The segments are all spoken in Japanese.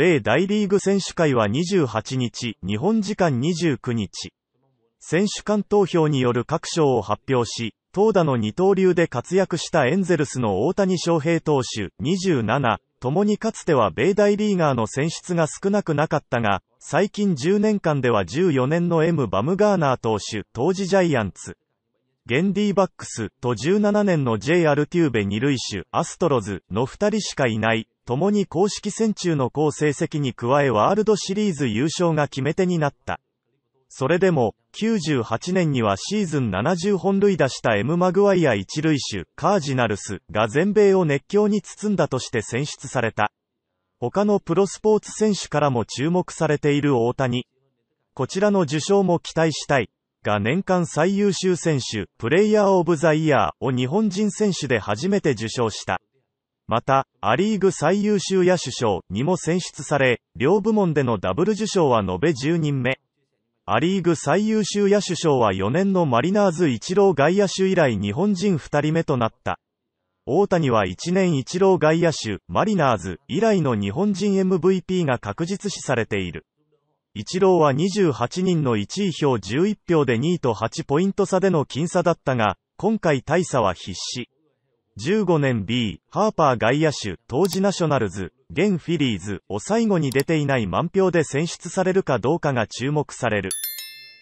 米大リーグ選手会は28日、日本時間29日、選手間投票による各賞を発表し、投打の二刀流で活躍したエンゼルスの大谷翔平投手27、共にかつては米大リーガーの選出が少なくなかったが、最近10年間では14年の M バムガーナー投手、当時ジャイアンツ、ゲンディバックスと17年の J アルテューベ二塁手、アストロズの2人しかいない、共に公式戦中の好成績に加えワールドシリーズ優勝が決め手になった。それでも、98年にはシーズン70本塁打した M・ マグワイア一塁手、カージナルスが全米を熱狂に包んだとして選出された。他のプロスポーツ選手からも注目されている大谷。こちらの受賞も期待したい。が年間最優秀選手、プレイヤーオブザイヤーを日本人選手で初めて受賞した。また、ア・リーグ最優秀野手賞にも選出され、両部門でのダブル受賞は延べ10人目。ア・リーグ最優秀野手賞は4年のマリナーズ一郎外野手以来日本人2人目となった。大谷は1年一郎外野手、マリナーズ以来の日本人 MVP が確実視されている。一郎は28人の1位票11票で2位と8ポイント差での僅差だったが、今回大差は必至。1 5年 B、ハーパー外野手、当時ナショナルズ、現フィリーズを最後に出ていない満票で選出されるかどうかが注目される。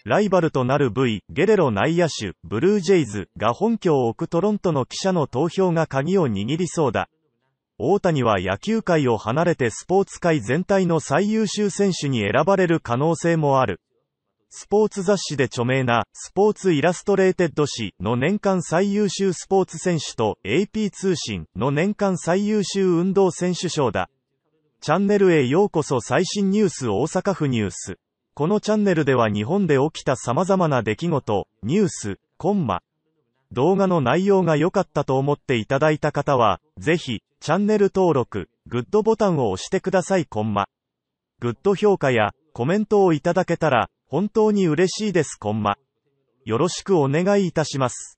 ライバルとなる V、ゲレロ内野手、ブルージェイズが本拠を置くトロントの記者の投票が鍵を握りそうだ。大谷は野球界を離れてスポーツ界全体の最優秀選手に選ばれる可能性もある。スポーツ雑誌で著名な、スポーツイラストレーテッド誌の年間最優秀スポーツ選手と AP 通信の年間最優秀運動選手賞だ。チャンネルへようこそ最新ニュース大阪府ニュース。このチャンネルでは日本で起きた様々な出来事、ニュース、コンマ。動画の内容が良かったと思っていただいた方は、ぜひ、チャンネル登録、グッドボタンを押してくださいコンマ。グッド評価やコメントをいただけたら、本当に嬉しいですこんま。よろしくお願いいたします。